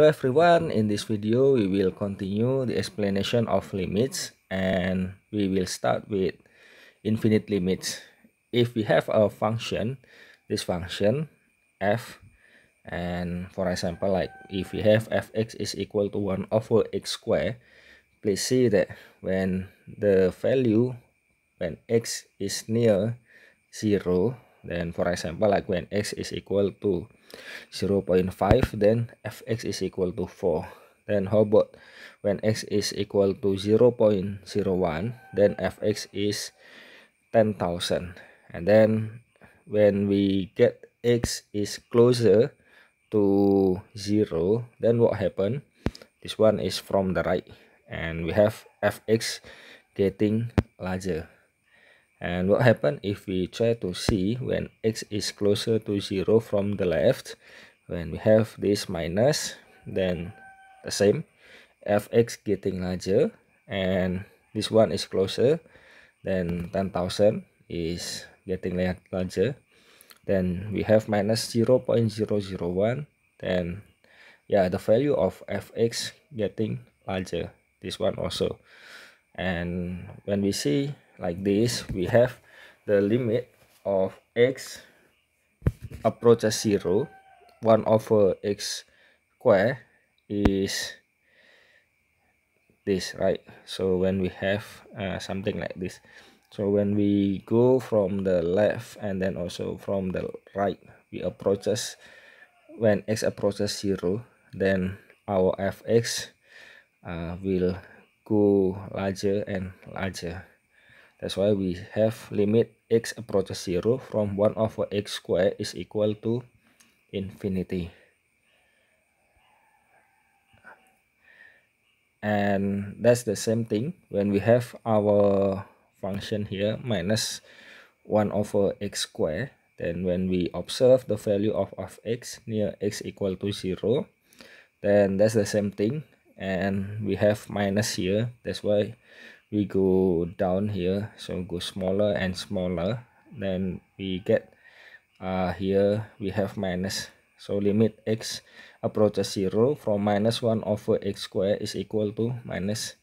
Hello everyone, in this video we will continue the explanation of limits and we will start with infinite limits. If we have a function, this function f and for example like if we have fx is equal to 1 over x square, please see that when the value when x is near 0 then for example like when x is equal to 0 0.5 then fx is equal to 4 then how about when x is equal to 0 0.01 then fx is 10,000 and then when we get x is closer to 0 then what happened this one is from the right and we have fx getting larger and what happen if we try to see when x is closer to 0 from the left when we have this minus then the same fx getting larger and this one is closer then 10,000 is getting larger then we have minus 0 0.001 then yeah the value of fx getting larger this one also and when we see like this we have the limit of x approaches 0 1 over x square is this right so when we have uh, something like this so when we go from the left and then also from the right we approaches when x approaches 0 then our fx uh, will go larger and larger that's why we have limit x approaches 0 from 1 over x squared is equal to infinity. And that's the same thing when we have our function here minus 1 over x squared. Then when we observe the value of, of x near x equal to 0, then that's the same thing. And we have minus here. That's why we go down here so go smaller and smaller then we get uh, here we have minus so limit x approaches 0 from minus 1 over x square is equal to minus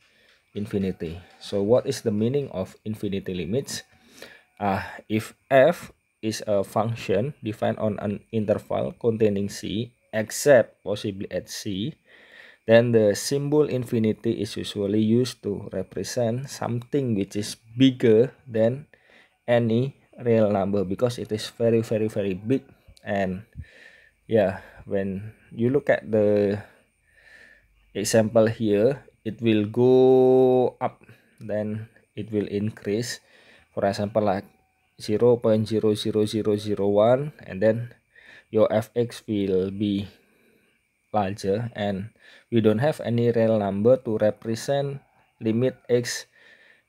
infinity so what is the meaning of infinity limits uh, if f is a function defined on an interval containing c except possibly at c then the symbol infinity is usually used to represent something which is bigger than any real number because it is very very very big and yeah when you look at the example here it will go up then it will increase for example like 0.00001 and then your fx will be larger and we don't have any real number to represent limit x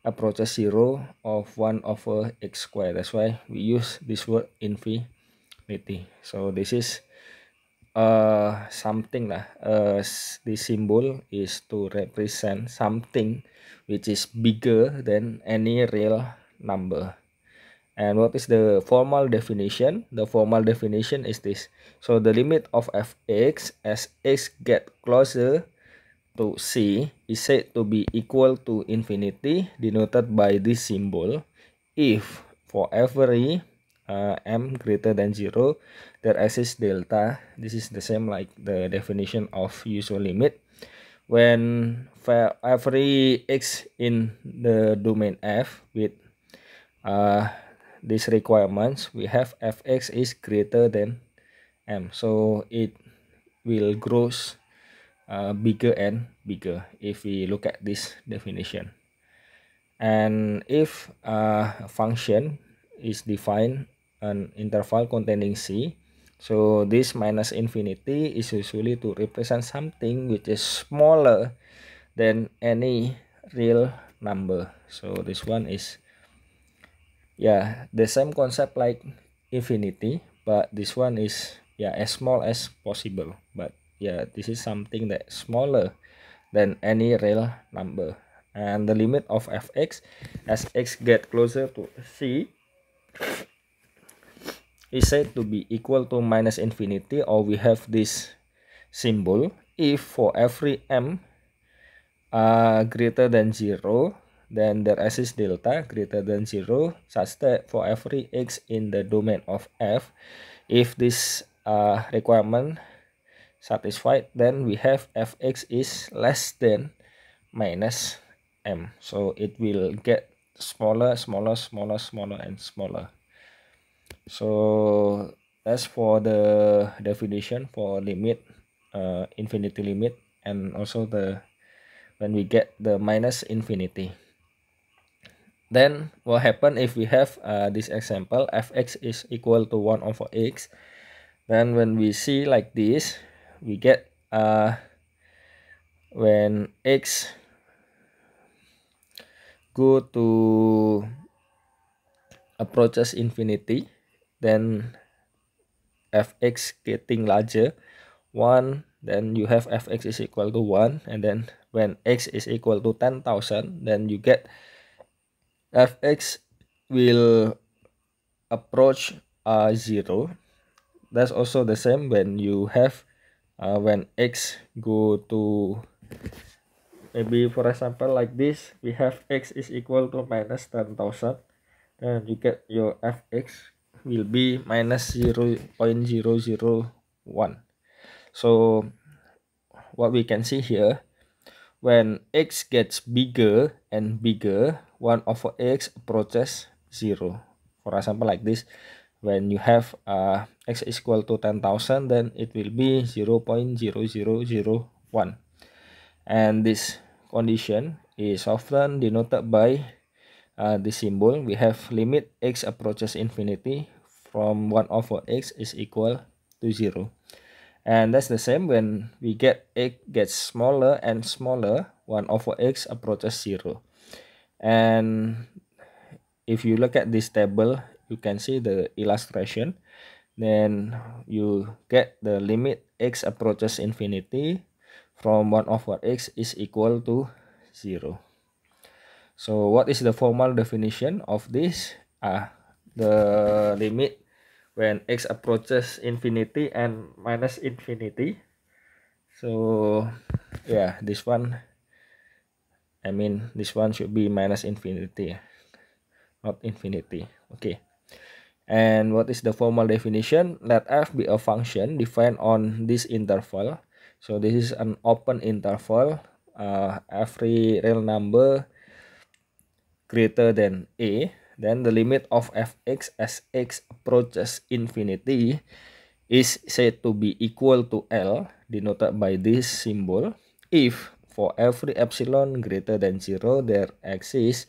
approaches 0 of 1 over x squared. That's why we use this word infinity. So this is uh, something lah. Uh, this symbol is to represent something which is bigger than any real number. and what is the formal definition the formal definition is this so the limit of fx as x get closer to c is said to be equal to infinity denoted by this symbol if for every uh, m greater than 0 there exists delta this is the same like the definition of usual limit when for every x in the domain f with uh, these requirements we have fx is greater than m so it will grows uh, bigger and bigger if we look at this definition and if a function is defined an interval containing c so this minus infinity is usually to represent something which is smaller than any real number so this one is yeah the same concept like infinity but this one is yeah as small as possible but yeah this is something that smaller than any real number and the limit of fx as x get closer to c is said to be equal to minus infinity or we have this symbol if for every m uh, greater than zero then there exists delta greater than 0 such that for every x in the domain of f, if this uh, requirement satisfied, then we have fx is less than minus m. So it will get smaller, smaller, smaller, smaller, and smaller. So as for the definition for limit, uh, infinity limit, and also the when we get the minus infinity. Then what happen if we have uh, this example fx is equal to 1 over x. Then when we see like this, we get uh, when x go to approaches infinity, then fx getting larger 1 then you have fx is equal to 1 and then when x is equal to 10,000 then you get fx will approach uh, 0 that's also the same when you have uh, when x go to maybe for example like this we have x is equal to minus 10,000 and you get your fx will be minus 0 0.001 so what we can see here when x gets bigger and bigger 1 over x approaches 0. For example, like this, when you have uh, x is equal to 10,000, then it will be 0 0.0001. And this condition is often denoted by uh, this symbol. We have limit x approaches infinity from 1 over x is equal to 0. And that's the same when we get x gets smaller and smaller, 1 over x approaches 0 and if you look at this table you can see the illustration then you get the limit x approaches infinity from 1 over x is equal to 0 so what is the formal definition of this ah the limit when x approaches infinity and minus infinity so yeah this one I mean this one should be minus infinity not infinity okay and what is the formal definition let f be a function defined on this interval so this is an open interval uh, every real number greater than a then the limit of fx as x approaches infinity is said to be equal to L denoted by this symbol if for every epsilon greater than 0 there exists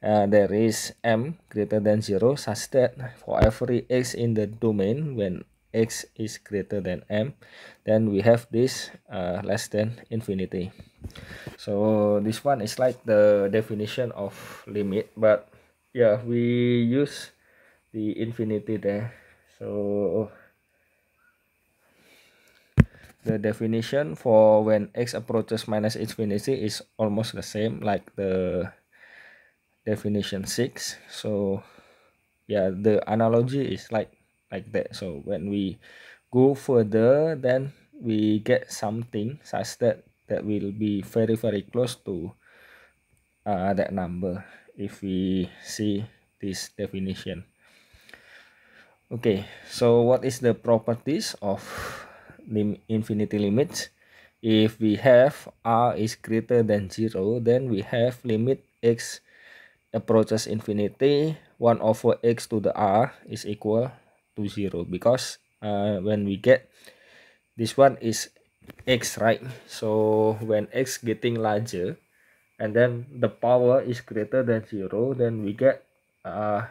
uh, there is m greater than 0 such that for every x in the domain when x is greater than m then we have this uh, less than infinity so this one is like the definition of limit but yeah we use the infinity there so the definition for when x approaches minus infinity is almost the same like the definition 6 so yeah the analogy is like like that so when we go further then we get something such that that will be very very close to uh, that number if we see this definition okay so what is the properties of infinity limit. if we have r is greater than 0 then we have limit x approaches infinity 1 over x to the r is equal to 0 because uh, when we get this one is x right so when x getting larger and then the power is greater than 0 then we get uh,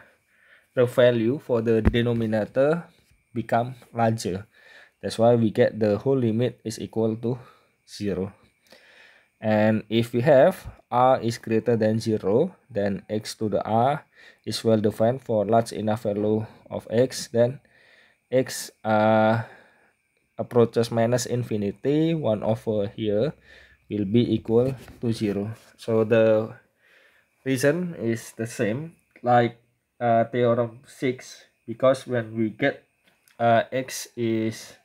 the value for the denominator become larger that's why we get the whole limit is equal to 0 and if we have r is greater than 0 then x to the r is well defined for large enough value of x then x uh, approaches minus infinity 1 over here will be equal to 0 so the reason is the same like uh, theorem 6 because when we get uh, x is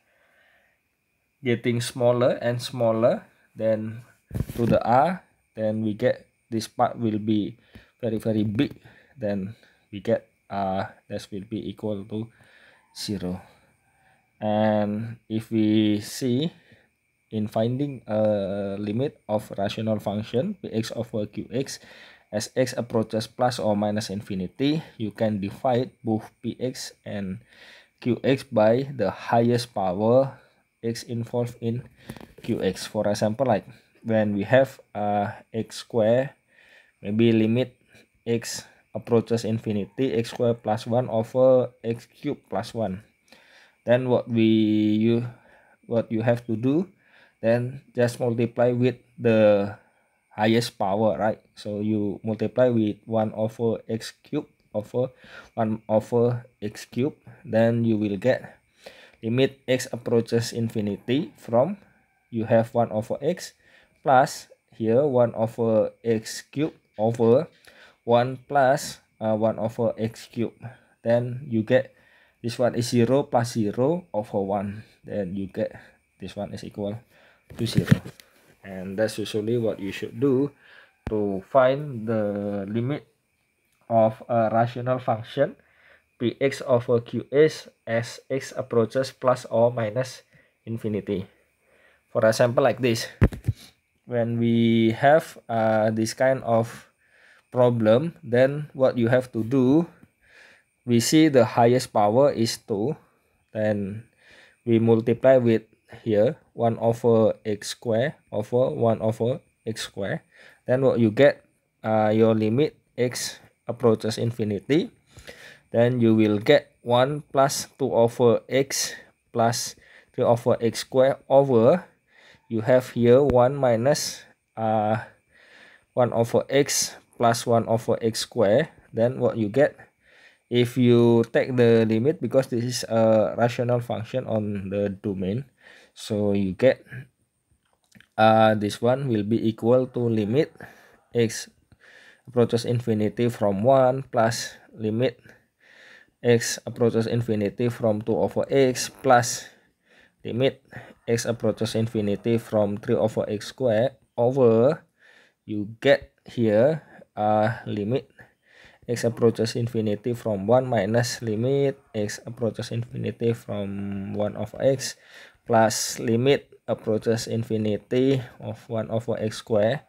getting smaller and smaller then to the R then we get this part will be very very big then we get R that will be equal to 0 and if we see in finding a limit of rational function px over qx as x approaches plus or minus infinity you can divide both px and qx by the highest power x involved in qx for example like when we have uh, x square maybe limit x approaches infinity x square plus 1 over x cube plus 1 then what we you what you have to do then just multiply with the highest power right so you multiply with 1 over x cube over 1 over x cube then you will get limit x approaches infinity from you have 1 over x plus here 1 over x cubed over 1 plus uh, 1 over x cubed then you get this one is 0 plus 0 over 1 then you get this one is equal to 0 and that's usually what you should do to find the limit of a rational function px over qs as x approaches plus or minus infinity. For example, like this. When we have uh, this kind of problem, then what you have to do, we see the highest power is 2. Then we multiply with here 1 over x square over 1 over x square. Then what you get, uh, your limit x approaches infinity then you will get 1 plus 2 over x plus 3 over x squared over you have here 1 minus uh, 1 over x plus 1 over x squared. then what you get if you take the limit because this is a rational function on the domain so you get uh, this one will be equal to limit x approaches infinity from 1 plus limit x approaches infinity from 2 over x plus limit x approaches infinity from 3 over x squared over you get here uh, limit x approaches infinity from 1 minus limit x approaches infinity from 1 over x plus limit approaches infinity of 1 over x squared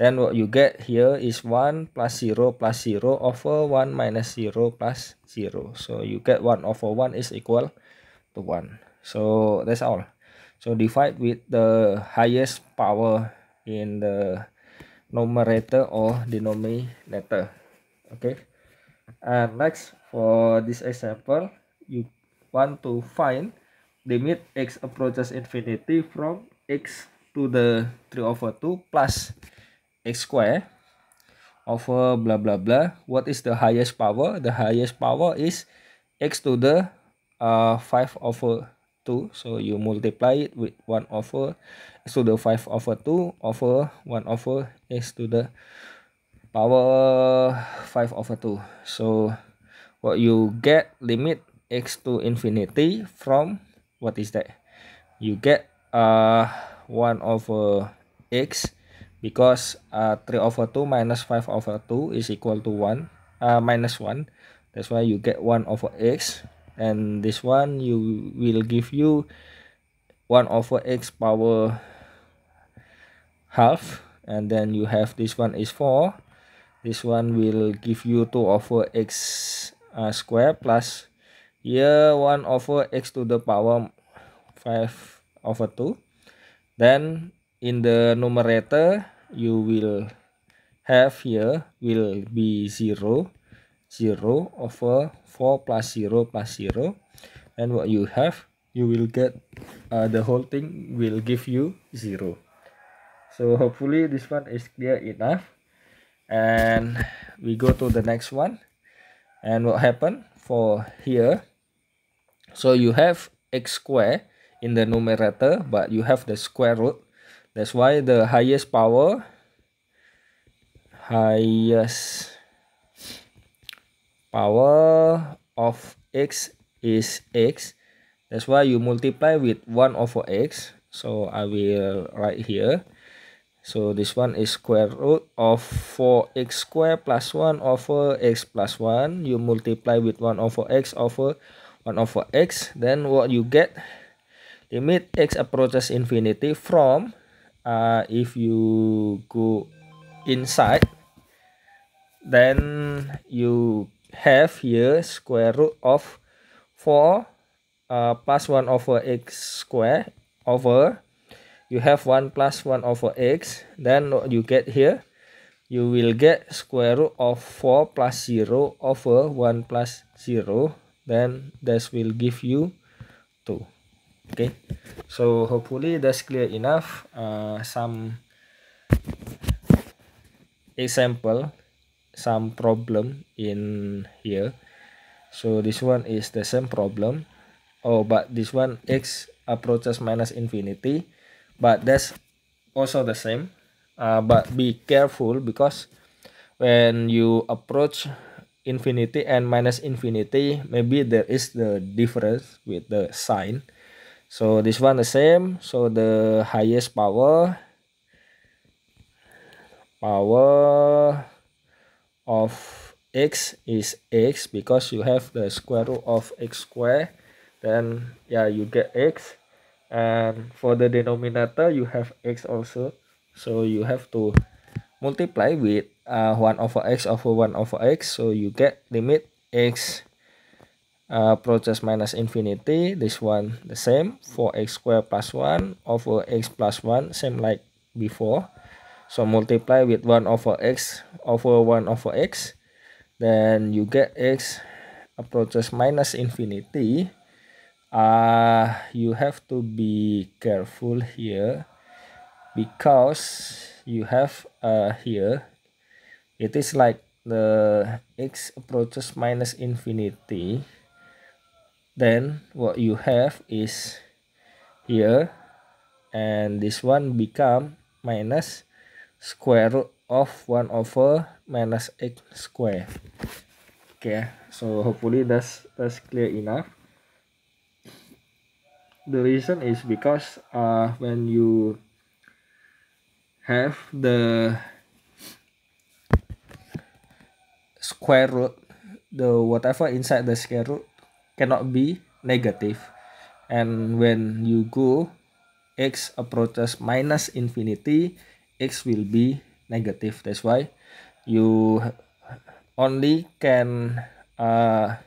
Then what you get here is 1 plus 0 plus 0 over 1 minus 0 plus 0. So you get 1 over 1 is equal to 1. So that's all. So divide with the highest power in the numerator or denominator. Okay. And next for this example, you want to find limit x approaches infinity from x to the 3 over 2 plus x square over uh, blah blah blah what is the highest power the highest power is x to the uh, 5 over 2 so you multiply it with 1 over x to the 5 over 2 over 1 over x to the power 5 over 2 so what you get limit x to infinity from what is that you get uh 1 over x because uh, 3 over 2 minus 5 over 2 is equal to 1 uh, minus 1 that's why you get 1 over x and this one you will give you 1 over x power half and then you have this one is 4 this one will give you 2 over x uh, square plus here 1 over x to the power 5 over 2 then in the numerator you will have here will be 0 0 over 4 plus 0 plus 0 and what you have you will get uh, the whole thing will give you 0 so hopefully this one is clear enough and we go to the next one and what happened for here so you have x square in the numerator but you have the square root that's why the highest power highest power of x is x that's why you multiply with 1 over x so i will write here so this one is square root of 4x square plus 1 over x plus 1 you multiply with 1 over x over 1 over x then what you get limit x approaches infinity from uh, if you go inside then you have here square root of 4 uh, plus 1 over x square over you have 1 plus 1 over x then what you get here you will get square root of 4 plus 0 over 1 plus 0 then this will give you 2 okay so hopefully that's clear enough uh, some example some problem in here so this one is the same problem oh but this one x approaches minus infinity but that's also the same uh, but be careful because when you approach infinity and minus infinity maybe there is the difference with the sign so this one the same so the highest power power of x is x because you have the square root of x square then yeah you get x and for the denominator you have x also so you have to multiply with uh, 1 over x over 1 over x so you get limit x uh, process minus infinity this one the same for x squared plus plus 1 over x plus 1 same like before so multiply with 1 over x over 1 over x then you get x approaches minus infinity uh, you have to be careful here because you have uh, here it is like the x approaches minus infinity then what you have is here and this one become minus square root of 1 over minus x square okay so hopefully that's that's clear enough the reason is because uh, when you have the square root the whatever inside the square root cannot be And when you go x approaches minus infinity, x will be negative. That's why you only can uh,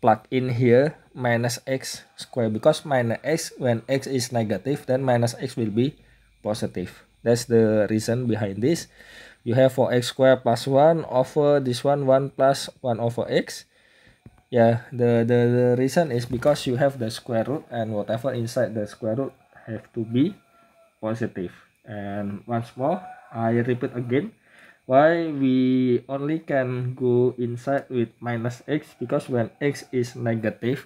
plug in here minus x square because minus x when x is negative then minus x will be positive that's the reason behind this you have for x square plus 1 over this one 1 plus 1 over x yeah the, the the reason is because you have the square root and whatever inside the square root have to be positive and once more i repeat again why we only can go inside with minus x because when x is negative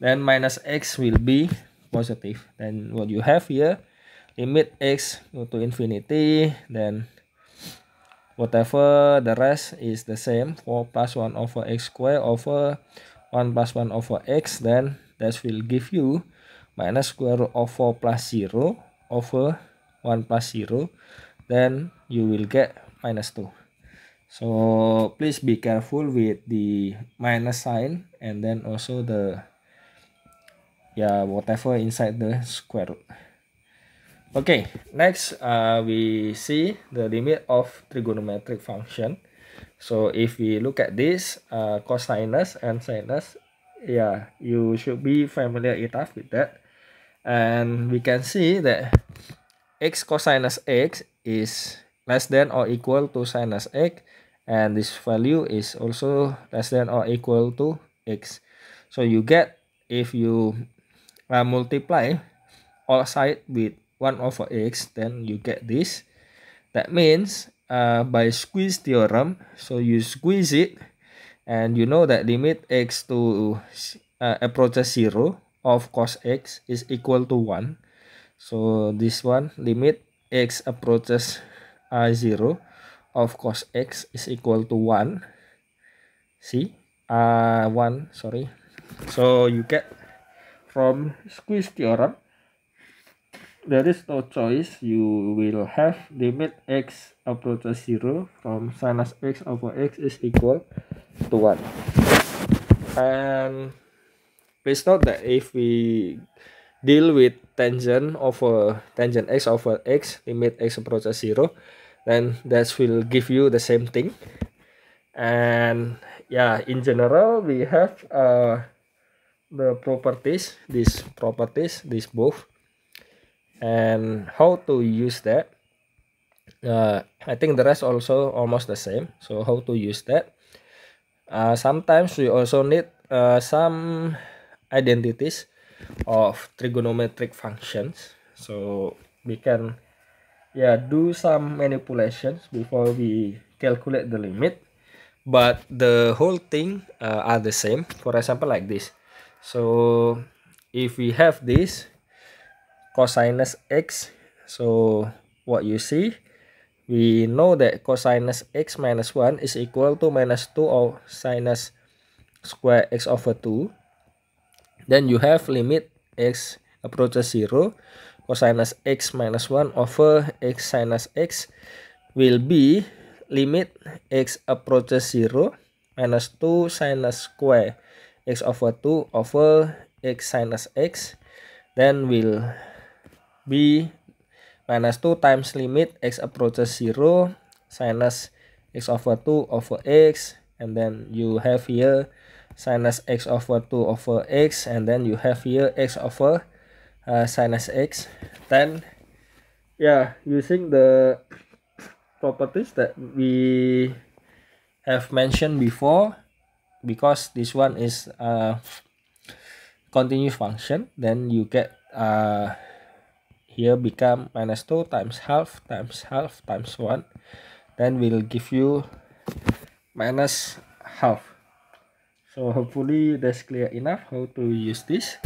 then minus x will be positive then what you have here limit x go to infinity then Whatever the rest is the same. 4 plus 1 over x square over 1 plus 1 over x. Then that will give you minus square root of 4 plus 0 over 1 plus 0. Then you will get minus 2. So please be careful with the minus sign and then also the yeah whatever inside the square root. Okay, next uh, we see the limit of trigonometric function. So if we look at this, uh, cosinus and sinus, yeah, you should be familiar enough with that. And we can see that x cosinus x is less than or equal to sinus x and this value is also less than or equal to x so you get if you uh, multiply all side with 1 over x, then you get this. That means uh, by squeeze theorem, so you squeeze it, and you know that limit x to uh, approaches 0 of cos x is equal to 1. So this one, limit x approaches uh, 0 of cos x is equal to 1. See? Uh, 1, sorry. So you get from squeeze theorem, there is no choice you will have limit x approaches 0 from sinus x over x is equal to 1 and please note that if we deal with tangent over tangent x over x limit x approaches 0 then that will give you the same thing and yeah in general we have uh, the properties these properties these both and how to use that uh, I think the rest also almost the same so how to use that uh, sometimes we also need uh, some identities of trigonometric functions so we can yeah do some manipulations before we calculate the limit but the whole thing uh, are the same for example like this so if we have this cosinus x so what you see we know that cosinus x minus 1 is equal to minus 2 of sinus square x over 2 then you have limit x approaches 0 cosinus x minus 1 over x sinus x will be limit x approaches 0 minus 2 sinus square x over 2 over x sinus x then will b minus 2 times limit x approaches 0 sinus x over 2 over x and then you have here sinus x over 2 over x and then you have here x over uh, sinus x then yeah using the properties that we have mentioned before because this one is a uh, continuous function then you get uh, here become minus 2 times half times half times 1 then we will give you minus half so hopefully that's clear enough how to use this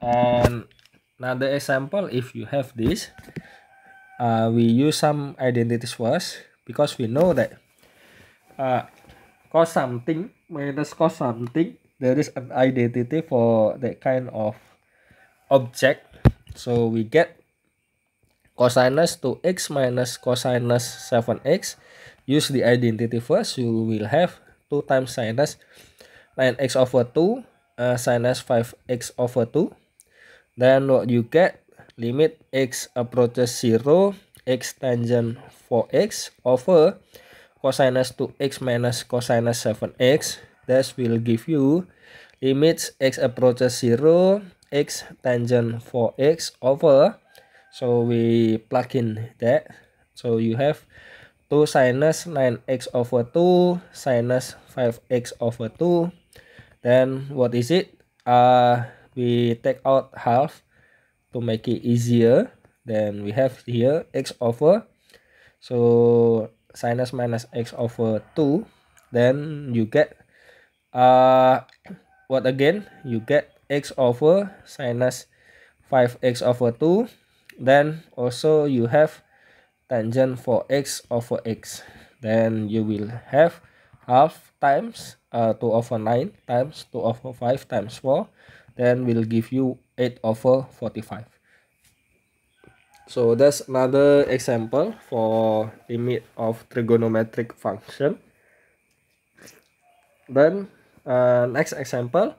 and another example if you have this uh, we use some identities first because we know that uh, cos something minus cos something there is an identity for that kind of object So we get cosinus 2x minus cosinus 7x. Use the identity first, you will have 2 times sinus 9x over 2 uh, sinus 5x over 2. Then what you get, limit x approaches 0, x tangent 4x over cosinus 2x minus cosinus 7x. This will give you limits x approaches 0, x tangent for x over so we plug in that so you have 2 sinus 9x over 2 sinus 5x over 2 then what is it uh we take out half to make it easier then we have here x over so sinus minus x over 2 then you get uh what again you get x over sinus 5x over 2 then also you have tangent for x over x then you will have half times uh, 2 over 9 times 2 over 5 times 4 then will give you 8 over 45 so that's another example for limit of trigonometric function then uh, next example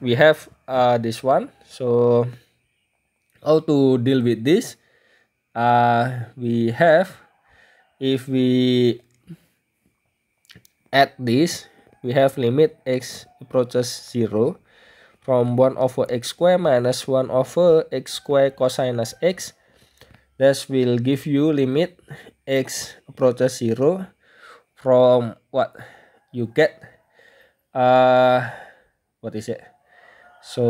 we have uh, this one so how to deal with this uh, we have if we add this we have limit x approaches 0 from 1 over x square minus 1 over x square cosinus x This will give you limit x approaches 0 from what you get uh what is it so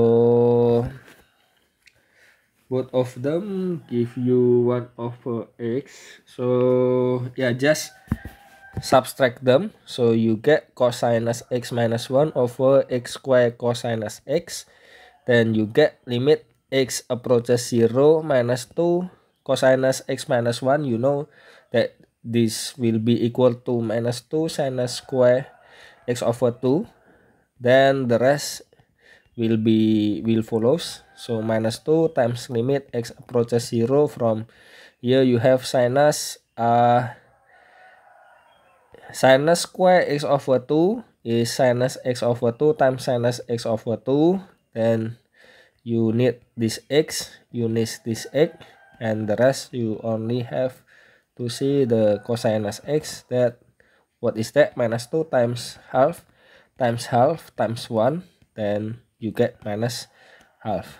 both of them give you one over x so yeah just subtract them so you get cosinus x minus 1 over x squared cosinus x then you get limit x approaches 0 minus 2 cosinus x minus 1 you know that this will be equal to minus 2 sinus square x over 2 then the rest will be will follows so minus 2 times limit x approaches 0 from here you have sinus uh, sinus square x over 2 is sinus x over 2 times sinus x over 2 then you need this x you need this x and the rest you only have to see the cosinus x that what is that minus 2 times half times half times 1 then you get minus half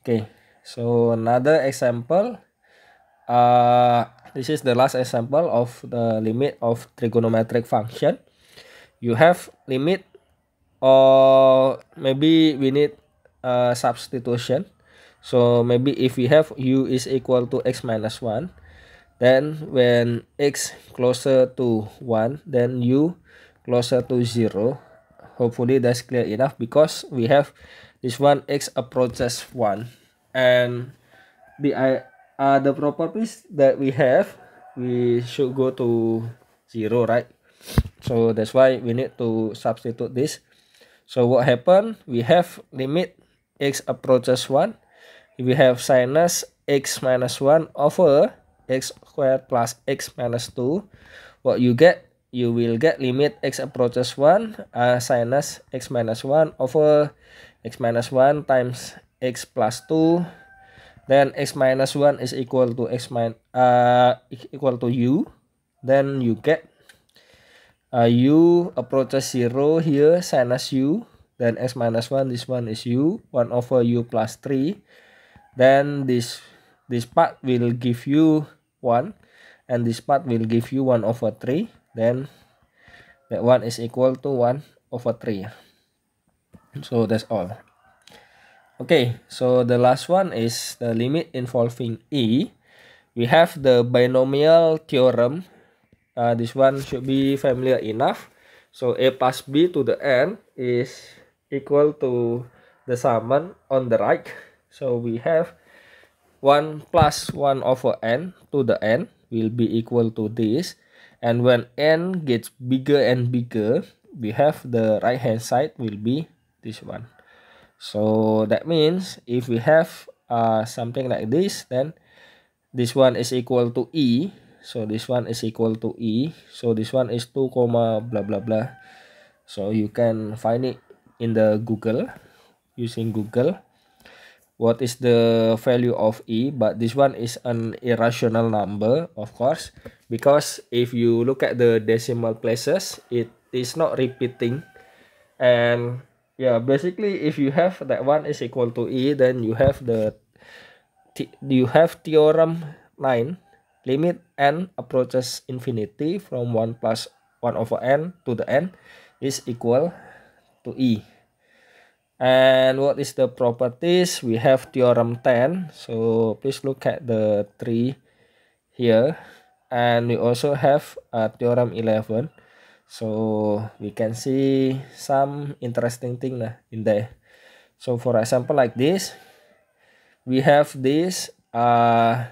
okay so another example uh this is the last example of the limit of trigonometric function you have limit or maybe we need a substitution so maybe if we have u is equal to x minus 1 then when x closer to 1 then u closer to 0 hopefully that's clear enough because we have this one x approaches one and the i uh, the properties that we have we should go to zero right so that's why we need to substitute this so what happened we have limit x approaches 1 we have sinus x minus 1 over x squared plus x minus 2 what you get you will get limit x approaches 1 uh, x minus 1 over x minus 1 times x plus 2 then x minus 1 is equal to x min uh, equal to u then you get uh, u approaches 0 here sine u then x minus 1 this one is u 1 over u plus 3 then this this part will give you 1 and this part will give you 1 over 3 then that one is equal to 1 over 3 so that's all okay so the last one is the limit involving e we have the binomial theorem uh, this one should be familiar enough so a plus b to the n is equal to the summon on the right so we have 1 plus 1 over n to the n will be equal to this and when n gets bigger and bigger we have the right hand side will be this one so that means if we have uh, something like this then this one is equal to e so this one is equal to e so this one is 2 comma blah blah blah so you can find it in the google using google what is the value of e but this one is an irrational number of course because if you look at the decimal places it is not repeating and yeah basically if you have that one is equal to e then you have the you have theorem 9 limit n approaches infinity from 1 plus 1 over n to the n is equal to e and what is the properties we have theorem 10 so please look at the three here and we also have a uh, theorem 11 so we can see some interesting thing in there so for example like this we have this uh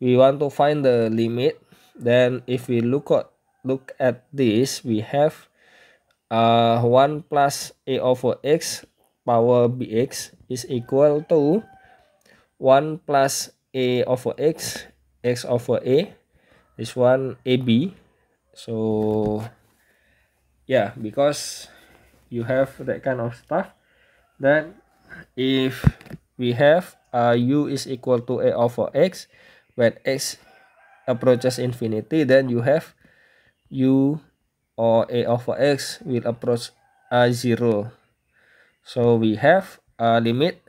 we want to find the limit then if we look at look at this we have uh, 1 plus a over x power bx is equal to 1 plus a over x x over a this one ab so yeah because you have that kind of stuff then if we have uh, u is equal to a over x when x approaches infinity then you have u or a over x will approach a zero. So we have a limit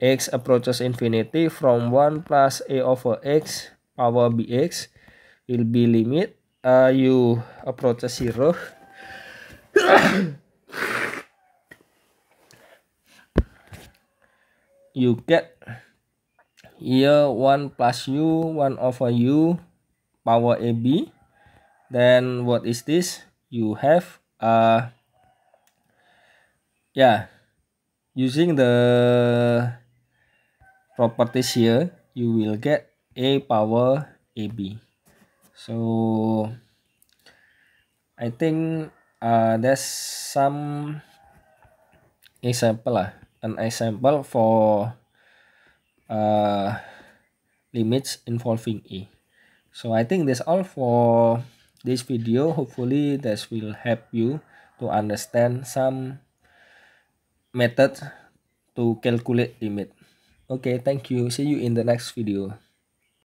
x approaches infinity from 1 plus a over x power bx will be limit a uh, u approaches zero. you get here 1 plus u 1 over u power ab then what is this you have uh yeah using the properties here you will get a power ab so i think uh there's some example lah an example for uh limits involving e. so i think that's all for this video hopefully this will help you to understand some method to calculate limit okay thank you see you in the next video